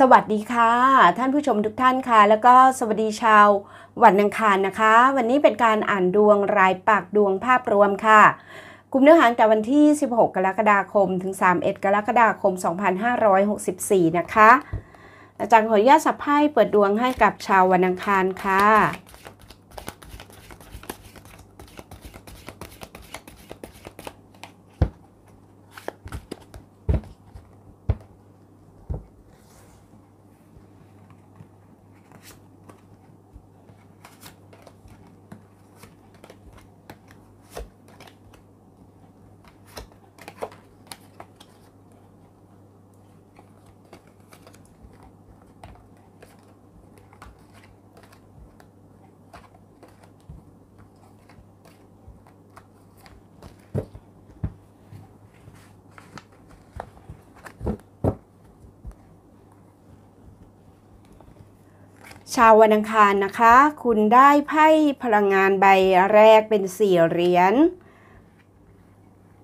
สวัสดีค่ะ ท่านผู้ชมทุกท่านค่ะ แล้วก็สวัสดีชาววันอังคารนะคะ วันนี้เป็นการอ่านดวงรายปากดวงภาพรวมค่ะ กลุ่มเนื้อหาแต่วันที่ 16 กรกฎาคม ถึง 31 กรกฎาคม 2564 นะคะ อาจารย์ขออนุญาตสับไพ่เปิดดวงให้กับชาววันอังคารค่ะชาววันอังคารนะคะ คุณได้ไพ่พลังงานใบแรกเป็นสี่เหรียญ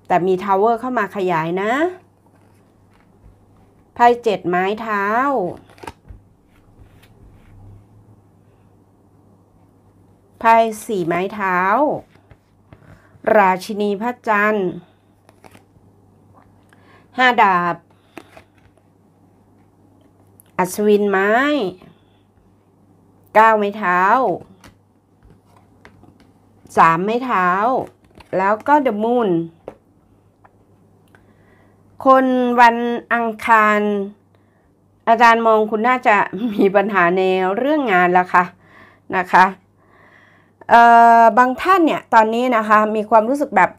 แต่มีทาวเวอร์เข้ามาขยายนะ ไพ่เจ็ดไม้เท้า ไพ่สี่ไม้เท้า ราชินีพระจันทร์ห้าดาบ อัศวินไม้ก้าไม้เท้าสามไม้เท้า แล้วก็เดอะมูนคนวันอังคารอาจารย์มองคุณน่าจะมีปัญหาในเรื่องงานละคะนะคะบางท่านเนี่ย ตอนนี้นะคะ มีความรู้สึกแบบ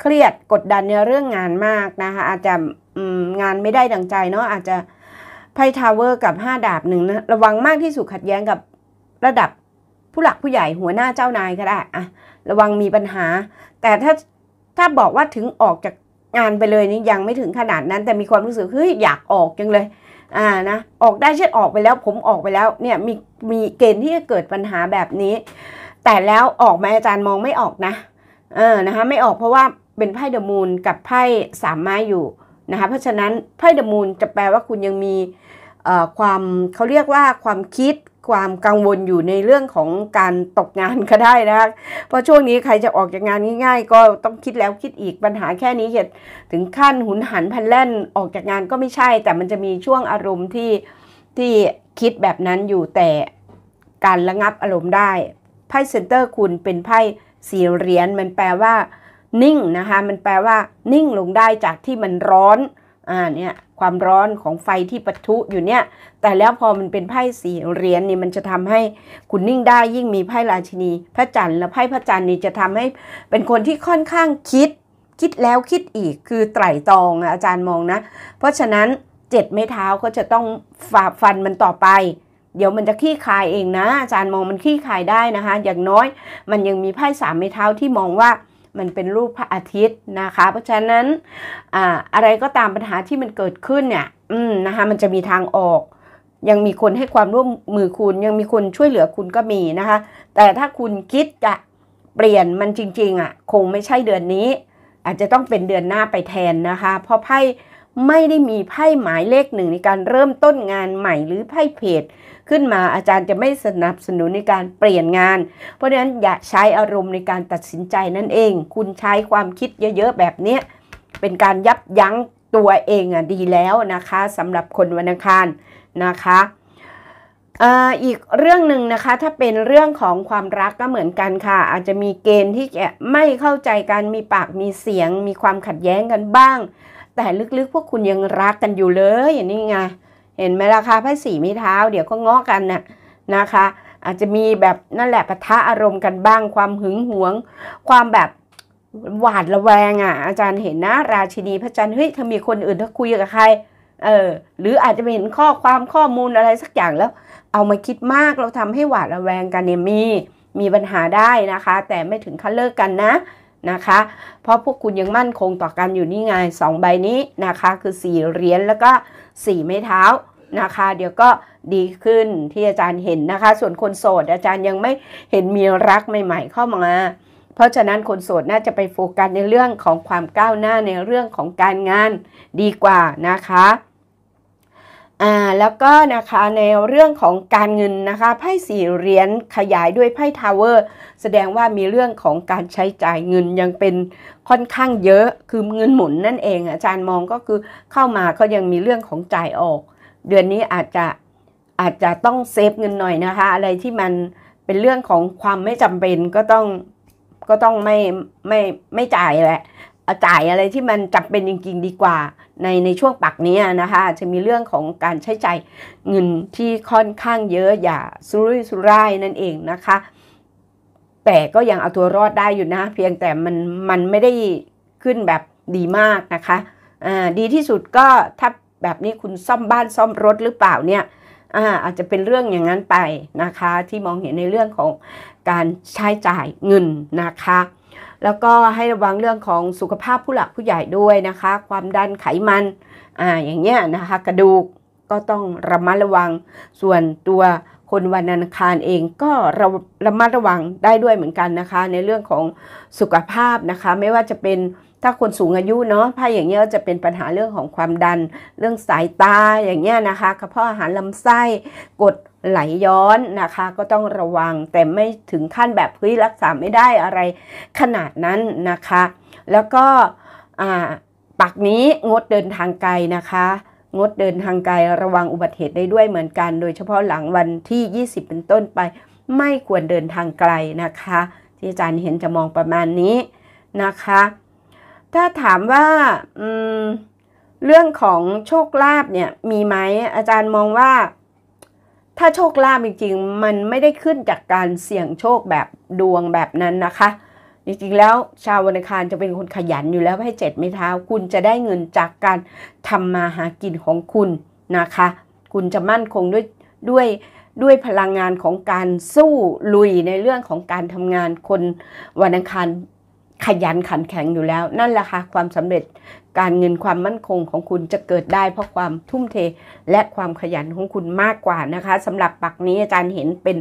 เครียดกดดันในเรื่องงานมากนะคะ อาจจะงานไม่ได้ดังใจเนาะอาจจะไพ่ทาวเวอร์กับ 5 ดาบหนึ่งนะระวังมากที่สุดขัดแย้งกับระดับผู้หลักผู้ใหญ่หัวหน้าเจ้านายก็ได้อะระวังมีปัญหา แต่ถ้าถ้าบอกว่าถึงออกจากงานไปเลยนี่ยังไม่ถึงขนาดนั้น แต่มีความรู้สึกเฮ้ยอยากออกจังเลย อ่านะออกได้เช่นออกไปแล้ว ผมออกไปแล้วเนี่ยมีมีเกณฑ์ที่จะเกิดปัญหาแบบนี้ แต่แล้วออกมาอาจารย์มองไม่ออกนะ เออนะคะ ไม่ออกเพราะว่าเป็นไพ่เดอะมูนกับไพ่สามไม้อยู่นะคะเพราะฉะนั้นไพ่เดอะมูนจะแปลว่าคุณยังมีความเขาเรียกว่าความคิดความกังวลอยู่ในเรื่องของการตกงานก็ได้นะเพราะช่วงนี้ใครจะออกจากงานง่าย ๆ ก็ต้องคิดแล้วคิดอีกปัญหาแค่นี้เหตุถึงขั้นหุนหันพันแล่นออกจากงานก็ไม่ใช่ แต่มันจะมีช่วงอารมณ์ที่ที่คิดแบบนั้นอยู่แต่การระงับอารมณ์ได้ ไพ่เซนเตอร์คุณเป็นไพ่สี่เหรียญมันแปลว่านิ่งนะคะ มันแปลว่านิ่งลงได้จากที่มันร้อนอ่าเนี่ยความร้อนของไฟที่ปะทุอยู่เนี่ย แต่แล้วพอมันเป็นไพ่สีเหรียญนี่มันจะทำให้คุณนิ่งได้ยิ่งมีไพ่ราชินี พระจันทร์และไพ่พระจันทร์นี่จะทำให้เป็นคนที่ค่อนข้างคิด คิดแล้วคิดอีกคือไตร่ตรองอาจารย์มองนะ เพราะฉะนั้นเจ็ดไม้เท้าก็จะต้องฝ่าฟันมันต่อไปเดี๋ยวมันจะขี้คายเองนะ อาจารย์มองมันขี้คายได้นะคะ อย่างน้อยมันยังมีไพ่สามไม้เท้าที่มองว่ามันเป็นรูปพระอาทิตย์นะคะ เพราะฉะนั้นออะไรก็ตามปัญหาที่มันเกิดขึ้นเนี่ยนะคะ มันจะมีทางออก ยังมีคนให้ความร่วมมือคุณ ยังมีคนช่วยเหลือคุณก็มีนะคะ แต่ถ้าคุณคิดจะเปลี่ยนมันจริง ๆอะ่ะคงไม่ใช่เดือนนี้ อาจจะต้องเป็นเดือนหน้าไปแทนนะคะ เพราะไพ่ไม่ได้มีไพ่หมายเลขหนึ่งในการเริ่มต้นงานใหม่หรือไพ่เพจขึ้นมาอาจารย์จะไม่สนับสนุนในการเปลี่ยนงาน เพราะฉะนั้นอย่าใช้อารมณ์ในการตัดสินใจนั่นเอง คุณใช้ความคิดเยอะๆแบบนี้เป็นการยับยั้งตัวเองอ่ะดีแล้วนะคะสำหรับคนวันอังคารนะคะอีกเรื่องหนึ่งนะคะถ้าเป็นเรื่องของความรักก็เหมือนกันค่ะ อาจจะมีเกณฑ์ที่จะไม่เข้าใจกันมีปากมีเสียง มีความขัดแย้งกันบ้างแต่ลึกๆพวกคุณยังรักกันอยู่เลยนี่ไง เห็นไหมราคาพระสีมีเท้า เดี๋ยวก็ง้อกันนะ่ะนะคะ อาจจะมีแบบนั่นแหละปะทะอารมณ์กันบ้างความหึงหวง ความแบบหวาดระแวงอะ่ะอาจารย์เห็นนะ ราชินีพระจันทร์เฮ้ยเธอมีคนอื่นเธอคุยกับใครเออหรืออาจจะเห็นข้อความข้อมูลอะไรสักอย่างแล้ว เอามาคิดมากเราทำให้หวาดระแวงกันเนี่ยมีมีปัญหาได้นะคะ แต่ไม่ถึงขั้นเลิกกันนะนะคะเพราะพวกคุณยังมั่นคงต่อกันอยู่นี่ไง 2 ใบนี้นะคะ คือ4เหรียญแล้วก็4ไม้เท้านะคะ เดี๋ยวก็ดีขึ้นที่อาจารย์เห็นนะคะ ส่วนคนโสดอาจารย์ยังไม่เห็นมีรักใหม่ๆเข้ามา เพราะฉะนั้นคนโสดน่าจะไปโฟกัสในเรื่องของความก้าวหน้าในเรื่องของการงานดีกว่านะคะอ่าแล้วก็นะคะในเรื่องของการเงินนะคะไพ่สี่เหรียญขยายด้วยไพ่ทาวเวอร์แสดงว่ามีเรื่องของการใช้จ่ายเงิน ยังเป็นค่อนข้างเยอะคือเงินหมุนนั่นเอง อาจารย์มองก็คือเข้ามาก็ยังมีเรื่องของจ่ายออกเดือนนี้อาจจะอาจจะต้องเซฟเงินหน่อยนะคะ อะไรที่มันเป็นเรื่องของความไม่จำเป็นก็ต้องก็ต้องไม่ไม่ไม่จ่ายแหละจ่ายอะไรที่มันจำเป็นจริง ๆ ดีกว่าในในช่วงปักนี้นะคะจะมีเรื่องของการใช้จ่ายเงินที่ค่อนข้างเยอะอย่าสุรุ่ยสุร่ายนั่นเองนะคะ แต่ก็ยังเอาตัวรอดได้อยู่นะ เพียงแต่มันมันไม่ได้ขึ้นแบบดีมากนะคะอ่าดีที่สุดก็ถ้าแบบนี้คุณซ่อมบ้านซ่อมรถหรือเปล่าเนี่ยอาอาจจะเป็นเรื่องอย่างนั้นไปนะคะ ที่มองเห็นในเรื่องของการใช้จ่ายเงินนะคะแล้วก็ให้ระวังเรื่องของสุขภาพผู้หลักผู้ใหญ่ด้วยนะคะ ความดันไขมันอ่าอย่างเงี้ยนะคะกระดูกก็ต้องระมัดระวังส่วนตัวคนวันอังคารเองก็ระระมัดระวังได้ด้วยเหมือนกันนะคะ ในเรื่องของสุขภาพนะคะ ไม่ว่าจะเป็นถ้าคนสูงอายุเนาะไพ่อย่างเงี้ยจะเป็นปัญหาเรื่องของความดัน เรื่องสายตา อย่างเงี้ยนะคะกระเพาะอาหารลำไส้ กดไหลย้อนนะคะ ก็ต้องระวัง แต่ไม่ถึงขั้นแบบเฮ้ยรักษาไม่ได้อะไรขนาดนั้นนะคะ แล้วก็ปักนี้งดเดินทางไกลนะคะ งดเดินทางไกลระวังอุบัติเหตุได้ด้วยเหมือนกัน โดยเฉพาะหลังวันที่ 20 เป็นต้นไป ไม่ควรเดินทางไกลนะคะ ที่อาจารย์เห็นจะมองประมาณนี้นะคะถ้าถามว่าเรื่องของโชคลาภเนี่ยมีไหมอาจารย์มองว่า ถ้าโชคลาภจริงๆ มันไม่ได้ขึ้นจากการเสี่ยงโชคแบบดวงแบบนั้นนะคะ จริงๆแล้วชาววันคารจะเป็นคนขยันอยู่แล้วให้เจ็ดไม่เท้า คุณจะได้เงินจากการทำมาหากินของคุณนะคะ คุณจะมั่นคงด้วยด้วยด้วยพลังงานของการสู้ลุยในเรื่องของการทำงานคนวันอังคารขยันขันแข็งอยู่แล้วนั่นแหละค่ะ ความสำเร็จการเงินความมั่นคงของคุณจะเกิดได้เพราะความทุ่มเท และความขยันของคุณมากกว่านะคะ สำหรับปักนี้อาจารย์เห็นเป็น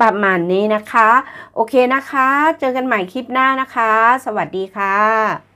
ประมาณนี้นะคะ โอเคนะคะ เจอกันใหม่คลิปหน้านะคะ สวัสดีค่ะ